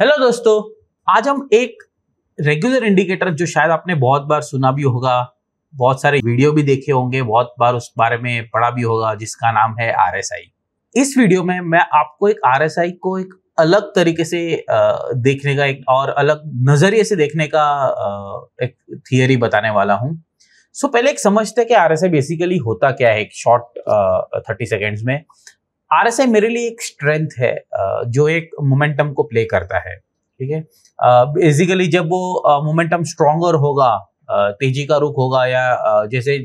Hello दोस्तों आज हम एक रेगुलर इंडिकेटर जो शायद आपने बहुत बार सुना भी होगा बहुत सारे वीडियो भी देखे होंगे बहुत बार उस बारे में पढ़ा भी होगा जिसका नाम है आरएसआई इस वीडियो में मैं आपको एक आरएसआई को एक अलग तरीके से देखने का एक और अलग नजरिए से देखने का एक थियरी बताने वाला हूँ सो पहले एक समझते हैं कि आर बेसिकली होता क्या है एक शॉर्ट थर्टी सेकेंड्स में आर एस आई मेरे लिए एक स्ट्रेंथ है जो एक मोमेंटम को प्ले करता है ठीक है बेसिकली जब वो मोमेंटम स्ट्रॉन्गर होगा तेजी का रुख होगा या जैसे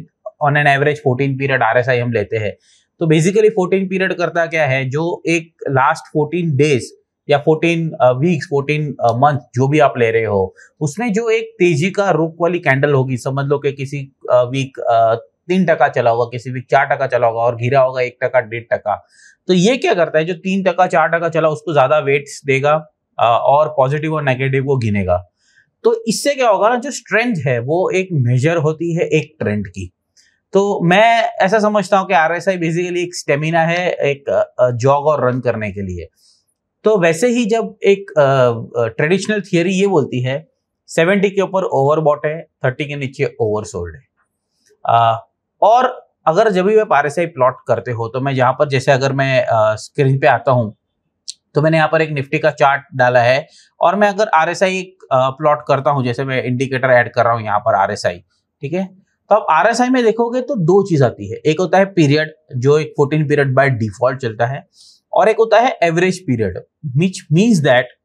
on an average fourteen period RSI हम लेते हैं तो बेसिकली फोर्टीन पीरियड करता क्या है जो एक लास्ट फोर्टीन डेज या 14 वीक्स 14 मंथ जो भी आप ले रहे हो उसमें जो एक तेजी का रुख वाली कैंडल होगी समझ लो कि किसी वीक तीन टका चला होगा किसी भी चार टका चला होगा और घिरा होगा एक टका डेढ़ टका तो ये क्या करता है जो तीन टका चार टका चला उसको ज्यादा वेट्स देगा और पॉजिटिव और नेगेटिव को गिनेगा तो इससे क्या होगा ना जो स्ट्रेंथ है वो एक मेजर होती है एक ट्रेंड की तो मैं ऐसा समझता हूँ कि आर बेसिकली एक स्टेमिना है एक जॉग और रन करने के लिए तो वैसे ही जब एक ट्रेडिशनल थियोरी ये बोलती है सेवेंटी के ऊपर ओवरबॉट है थर्टी के नीचे ओवरसोल्ड है और अगर जब भी आप आर प्लॉट करते हो तो मैं यहाँ पर जैसे अगर मैं स्क्रीन पे आता हूँ तो मैंने यहाँ पर एक निफ्टी का चार्ट डाला है और मैं अगर आर एस आई प्लॉट करता हूँ जैसे मैं इंडिकेटर ऐड कर रहा हूँ यहाँ पर आर एस आई ठीक है तो अब आर एस आई में देखोगे तो दो चीज आती है एक होता है पीरियड जो एक फोर्टीन पीरियड बाय डिफॉल्ट चलता है और एक होता है एवरेज पीरियड मीच मीन्स दैट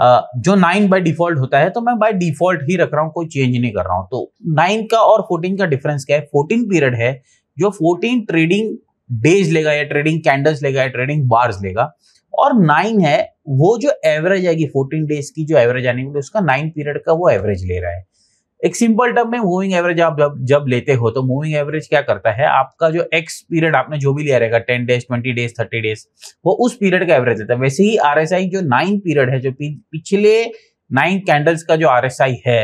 जो नाइन बाय डिफॉल्ट होता है तो मैं बाय डिफॉल्ट ही रख रहा हूँ कोई चेंज नहीं कर रहा हूँ तो नाइन का और फोर्टीन का डिफरेंस क्या है फोर्टीन पीरियड है जो फोर्टीन ट्रेडिंग डेज लेगा या ट्रेडिंग कैंडल्स लेगा या ट्रेडिंग बार्स लेगा और नाइन है वो जो एवरेज आएगी फोर्टीन डेज की जो एवरेज आने वाली उसका नाइन पीरियड का वो एवरेज ले रहा है एक सिंपल टर्म में मूविंग एवरेज आप जब जब लेते हो तो मूविंग एवरेज क्या करता है आपका जो एक्स पीरियड आपने जो भी लिया रहेगा ten days twenty days thirty days वो उस पीरियड का एवरेज देता है वैसे ही आर जो नाइन पीरियड है जो पिछले नाइन कैंडल्स का जो आर है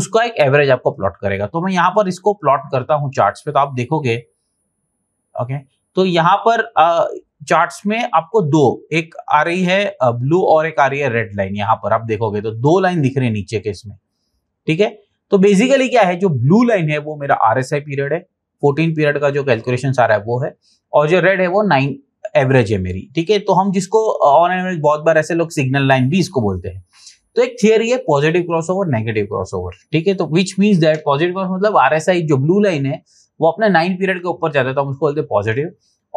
उसका एक एवरेज आपको प्लॉट करेगा तो मैं यहाँ पर इसको प्लॉट करता हूँ चार्ट पे तो आप देखोगे ओके तो यहाँ पर चार्ट में आपको दो एक आ रही है ब्लू और एक आ रही है रेड लाइन यहाँ पर आप देखोगे तो दो लाइन दिख रही है नीचे के इसमें ठीक है तो बेसिकली क्या है जो ब्लू लाइन है वो मेरा आर एस आई पीरियड है फोर्टीन पीरियड का जो कैलकुलेशन आ रहा है वो है और जो रेड है वो नाइन एवरेज है मेरी ठीक है तो हम जिसको ऑन एवरेज बहुत बार ऐसे लोग सिग्नल लाइन भी इसको बोलते हैं तो एक थियरी है पॉजिटिव क्रॉसओवर नेगेटिव क्रॉसओवर ठीक है तो which mean that positive cross मतलब आरएसआई जो ब्लू लाइन है वो अपने नाइन पीरियड के ऊपर जाता है तो हम उसको बोलते हैं पॉजिटिव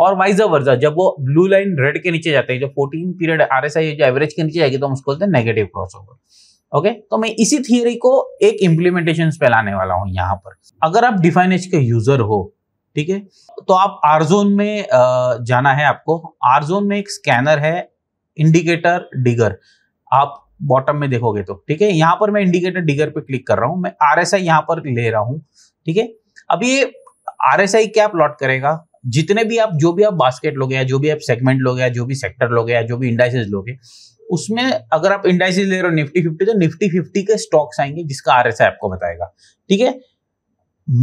और वाइज वर्जा जब वो ब्लू लाइन रेड के नीचे जाते हैं जो fourteen period R S I जो एवरेज के नीचे जाएगी तो हम उसको बोलते हैं negative cross over okay okay? तो मैं इसी थियरी को एक इम्प्लीमेंटेशन पे लाने वाला हूँ यहाँ पर अगर आप डिफाइन एच के यूजर हो ठीक है तो आप आरजोन में जाना है आपको आरजोन में एक स्कैनर है इंडिकेटर डिगर आप बॉटम में देखोगे तो ठीक है यहाँ पर मैं इंडिकेटर डिगर पे क्लिक कर रहा हूँ मैं आर एस आई यहाँ पर ले रहा हूँ ठीक है अब ये आर एस आई क्या प्लॉट करेगा जितने भी आप जो भी आप बास्केट लोगे या जो भी आप सेगमेंट लोगे या जो भी सेक्टर लोगे या जो भी इंडाइसेस लोगे उसमें अगर आप इंडाइसिस ले रहे हो निफ्टी फिफ्टी तो निफ्टी फिफ्टी के स्टॉक्स आएंगे जिसका आर आपको बताएगा ठीक है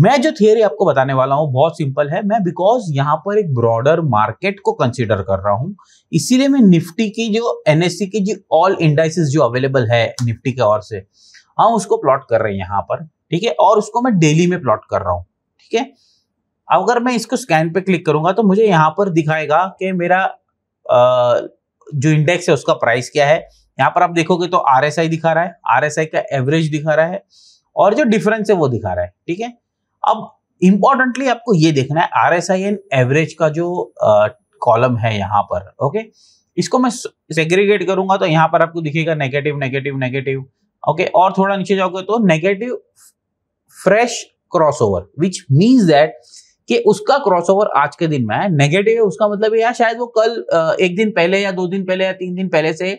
मैं जो थियरी आपको बताने वाला हूं बहुत सिंपल है मैं बिकॉज यहां पर एक ब्रॉडर मार्केट को कंसिडर कर रहा हूं इसीलिए मैं निफ्टी की जो एनएससी e की जो ऑल इंडाइसिस जो अवेलेबल है निफ्टी के और से हम हाँ, उसको प्लॉट कर रहे हैं यहां पर ठीक है और उसको मैं डेली में प्लॉट कर रहा हूं ठीक है अगर मैं इसको स्कैन पे क्लिक करूंगा तो मुझे यहां पर दिखाएगा कि मेरा जो इंडेक्स है उसका प्राइस क्या है यहाँ पर आप देखोगे तो आर दिखा रहा है आर का एवरेज दिखा रहा है और जो डिफरेंस है वो दिखा रहा है ठीक है अब इंपॉर्टेंटली आपको ये देखना है आर एस एवरेज का जो कॉलम है यहाँ पर ओके इसको मैं सेग्रीगेट करूंगा तो यहाँ पर आपको दिखेगा नेगेटिव नेगेटिव नेगेटिव ओके और थोड़ा नीचे जाओगे तो negative fresh crossover which means that कि उसका क्रॉसओवर आज के दिन में है नेगेटिव है उसका मतलब यार शायद वो कल एक दिन पहले या दो दिन पहले या तीन दिन पहले से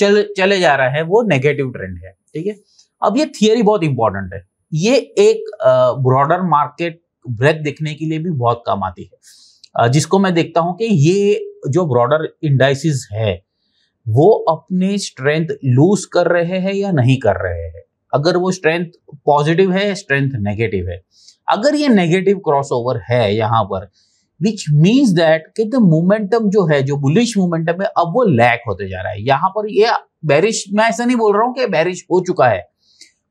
चल चले जा रहा है वो नेगेटिव ट्रेंड है ठीक है अब ये थियरी बहुत इंपॉर्टेंट है ये एक ब्रॉडर मार्केट ब्रेथ देखने के लिए भी बहुत काम आती है जिसको मैं देखता हूं कि ये जो ब्रॉडर इंडाइसिस है वो अपनी स्ट्रेंथ लूज कर रहे हैं या नहीं कर रहे हैं अगर वो स्ट्रेंथ पॉजिटिव है स्ट्रेंथ नेगेटिव है अगर ये नेगेटिव क्रॉसओवर है यहाँ पर विच मीन्स दैट कि द मोमेंटम जो है जो बुलिश मोमेंटम है अब वो लैक होते जा रहा है यहाँ पर ये बैरिश मैं ऐसा नहीं बोल रहा हूँ कि बैरिश हो चुका है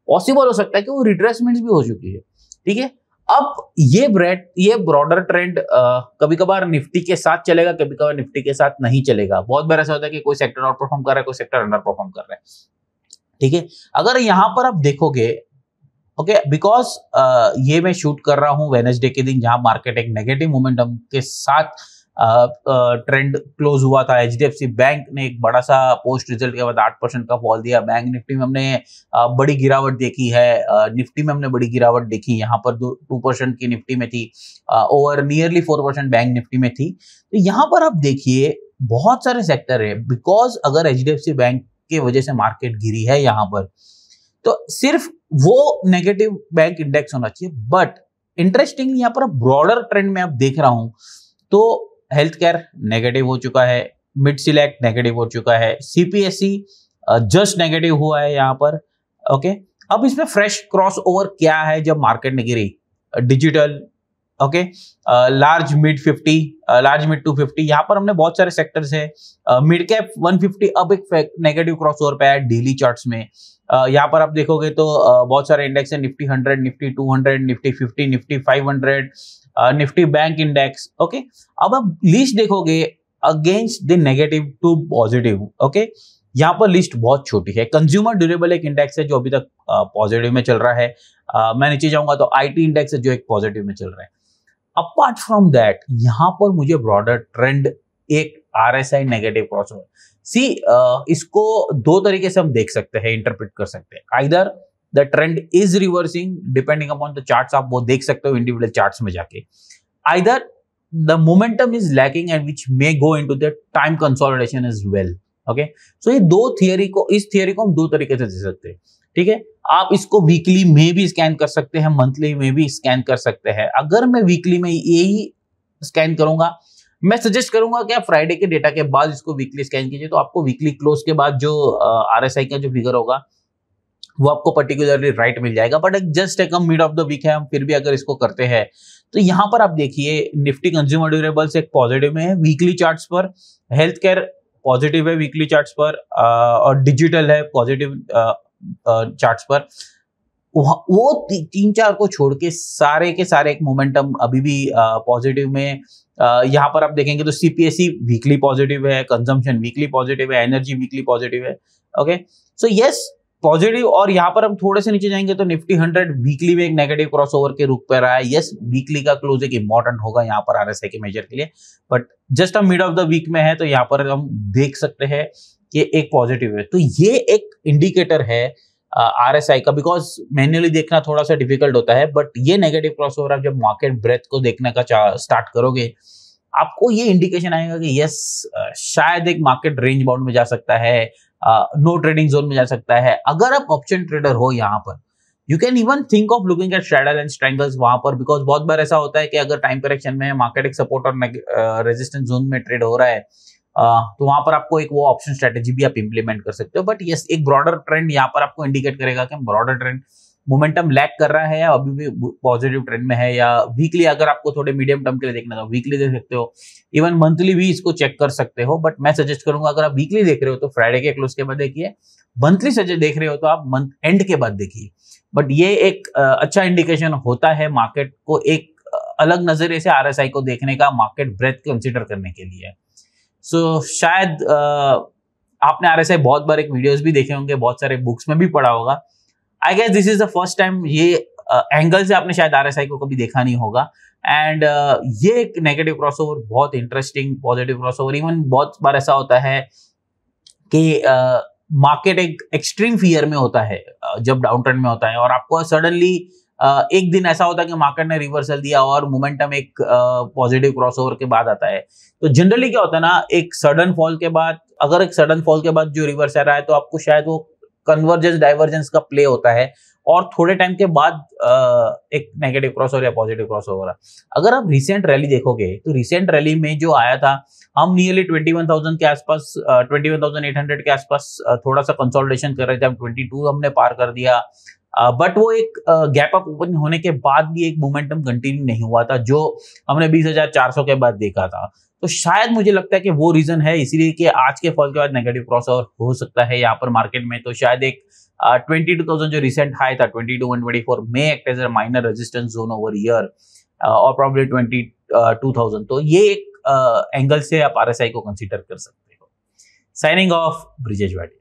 पॉसिबल हो सकता है कि वो रिट्रेसमेंट भी हो चुकी है ठीक है अब ये ब्रेड ये ब्रॉडर ट्रेंड कभी कभार निफ्टी के साथ चलेगा कभी कभार निफ्टी के साथ नहीं चलेगा बहुत बार ऐसा होता है कि कोई सेक्टर आउट परफॉर्म कर रहा है कोई सेक्टर अंडर परफॉर्म कर रहा है ठीक है अगर यहां पर आप देखोगे ओके okay, बिकॉज uh, ये मैं शूट कर रहा हूँ वेनेसडे के दिन जहाँ मार्केट एक नेगेटिव मोमेंटम के साथ ट्रेंड uh, क्लोज uh, हुआ था एच बैंक ने एक बड़ा सा पोस्ट रिजल्ट के बाद आठ परसेंट का फॉल दिया बैंक निफ्टी में हमने uh, बड़ी गिरावट देखी है निफ्टी uh, में हमने बड़ी गिरावट देखी यहाँ पर टू परसेंट की निफ्टी में थी over nearly four percent bank Nifty में थी तो यहाँ पर आप देखिए बहुत सारे सेक्टर है बिकॉज अगर एच बैंक के वजह से मार्केट गिरी है यहाँ पर तो सिर्फ वो नेगेटिव बैंक इंडेक्स होना चाहिए बट इंटरेस्टिंगली यहाँ पर ब्रॉडर ट्रेंड में आप देख रहा हूं तो हेल्थ केयर नेगेटिव हो चुका है मिड सिलेक्ट नेगेटिव हो चुका है सीपीएससी जस्ट नेगेटिव हुआ है यहाँ पर ओके अब इसमें फ्रेश क्रॉस ओवर क्या है जब मार्केट ने गिरी digital okay large mid 50 large mid 250 यहाँ पर हमने बहुत सारे सेक्टर्स है मिड कैप 150 अब एक नेगेटिव ओवर पे है डेली चार्ट्स में uh, यहाँ पर आप देखोगे तो uh, बहुत सारे इंडेक्स है Nifty 100 Nifty 200 Nifty 50 Nifty 500 uh, Nifty bank index okay अब आप लिस्ट देखोगे against the negative to positive okay यहाँ पर लिस्ट बहुत छोटी है कंज्यूमर ड्यूरेबल एक इंडेक्स है जो अभी तक पॉजिटिव uh, में चल रहा है uh, मैं नीचे जाऊंगा तो आईटी इंडेक्स है जो एक पॉजिटिव में चल रहा है अपार्ट फ्रॉम दैट यहां पर मुझे ब्रॉडर ट्रेंड एक R S I negative cross over see इसको दो तरीके से हम देख सकते हैं इंटरप्रिट कर सकते हैं either the trend is reversing depending upon the charts आप वो देख सकते हो इंडिविजुअल चार्ट्स में जाके either the momentum is lacking and which may go into the time consolidation is well okay so ये दो थियरी को इस थियरी को हम दो तरीके से दे सकते हैं ठीक है आप इसको वीकली में भी स्कैन कर सकते हैं मंथली में भी स्कैन कर सकते हैं अगर मैं वीकली में यही स्कैन करूंगा मैं सजेस्ट करूंगा कि आप फ्राइडे के डेटा के बाद इसको वीकली स्कैन कीजिए तो आपको वीकली क्लोज के बाद जो आर uh, का जो फिगर होगा वो आपको पर्टिकुलरली राइट right मिल जाएगा बट एक जस्ट एक मिड ऑफ द वीक है हम फिर भी अगर इसको करते हैं तो यहाँ पर आप देखिए निफ्टी कंज्यूमर ड्यूरेबल्स एक पॉजिटिव में है वीकली चार्ट्स पर हेल्थ केयर पॉजिटिव है वीकली चार्ट्स पर और डिजिटल है पॉजिटिव चार्ट्स पर वो ती, तीन चार को छोड़ के सारे के सारे एक मोमेंटम अभी भी पॉजिटिव में यहाँ पर आप देखेंगे तो सीपीएसई वीकली पॉजिटिव है कंजम्पशन वीकली पॉजिटिव है एनर्जी वीकली पॉजिटिव है ओके सो यस पॉजिटिव और यहाँ पर हम थोड़े से नीचे जाएंगे तो निफ्टी हंड्रेड वीकली में एक नेगेटिव क्रॉसओवर के रूप पर रहा है यस वीकली का क्लोज एक इंपॉर्टेंट होगा यहाँ पर आर आरएसआई के मेजर के लिए बट जस्ट हम मिड ऑफ द वीक में है तो यहाँ पर हम देख सकते हैं ये एक पॉजिटिव है तो ये एक इंडिकेटर है आर एस आई का बिकॉज मैन्युअली देखना थोड़ा सा डिफिकल्ट होता है बट ये नेगेटिव क्रॉस ओवर आप जब मार्केट ब्रेथ को देखने का स्टार्ट करोगे आपको ये इंडिकेशन आएगा कि यस शायद एक मार्केट रेंज बाउंड में जा सकता है नो ट्रेडिंग जोन में जा सकता है अगर आप ऑप्शन ट्रेडर हो यहाँ पर you can even think of looking at straddle and strangles वहां पर बिकॉज बहुत बार ऐसा होता है कि अगर टाइम करेक्शन में मार्केट एक सपोर्ट और रेजिस्टेंस जोन में ट्रेड हो रहा है तो वहां पर आपको एक वो ऑप्शन स्ट्रेटेजी भी आप इंप्लीमेंट कर सकते हो बट यस एक ब्रॉडर ट्रेंड यहाँ पर आपको इंडिकेट करेगा कि ब्रॉडर ट्रेंड मोमेंटम लैक कर रहा है या अभी भी पॉजिटिव ट्रेंड में है या वीकली अगर आपको थोड़े मीडियम टर्म के लिए देखना तो वीकली देख सकते हो इवन मंथली भी इसको चेक कर सकते हो बट मैं सजेस्ट करूंगा अगर आप वीकली देख रहे हो तो फ्राइडे के क्लोज के बाद देखिए मंथली सजेस्ट देख रहे हो तो आप मंथ एंड के बाद देखिए बट ये एक अच्छा इंडिकेशन होता है मार्केट को एक अलग नजरिए से आर को देखने का मार्केट ब्रेथ कंसिडर करने के लिए सो so, शायद आपने आर बहुत बार एक वीडियोस भी देखे होंगे बहुत सारे बुक्स में भी पढ़ा होगा I guess this is the first time ये एंगल से आपने शायद आर को कभी देखा नहीं होगा एंड uh, ये एक नेगेटिव ओवर बहुत इंटरेस्टिंग पॉजिटिव ओवर इवन बहुत बार ऐसा होता है कि मार्केट uh, एक एक्सट्रीम फियर में होता है जब डाउन ट्रेंड में होता है और आपको सडनली एक दिन ऐसा होता है कि मार्केट ने रिवर्सल दिया और मोमेंटम एक पॉजिटिव क्रॉसओवर के बाद आता है तो जनरली क्या होता है ना एक सडन फॉल के बाद अगर एक सडन फॉल के बाद जो रिवर्स आ रहा है तो आपको शायद वो कन्वर्जेंस डाइवर्जेंस का प्ले होता है और थोड़े टाइम के बाद एक नेगेटिव क्रॉसओवर या पॉजिटिव ओवर अगर आप रिसेंट रैली देखोगे तो रिसेंट रैली में जो आया था हम नियरली 21,000 के आसपास 21,800 के आसपास थोड़ा सा कंसोलिडेशन कर रहे थे हम 22 हमने पार कर दिया बट वो एक गैप अप ओपन होने के बाद भी एक मोमेंटम कंटिन्यू नहीं हुआ था जो हमने 20,400 के बाद देखा था तो शायद मुझे लगता है कि वो रीजन है इसीलिए कि आज के फॉल के बाद नेगेटिव क्रॉस ओवर हो सकता है यहाँ पर मार्केट में तो शायद एक ट्वेंटी टू थाउजेंड जो रिसेंट हाई था twenty two one twenty four may act as minor resistance zone over year और प्रॉब्लम ट्वेंटी टू थाउजेंड तो ये एक एंगल से आप आर को कंसिडर कर सकते हो साइनिंग ऑफ ब्रिजेश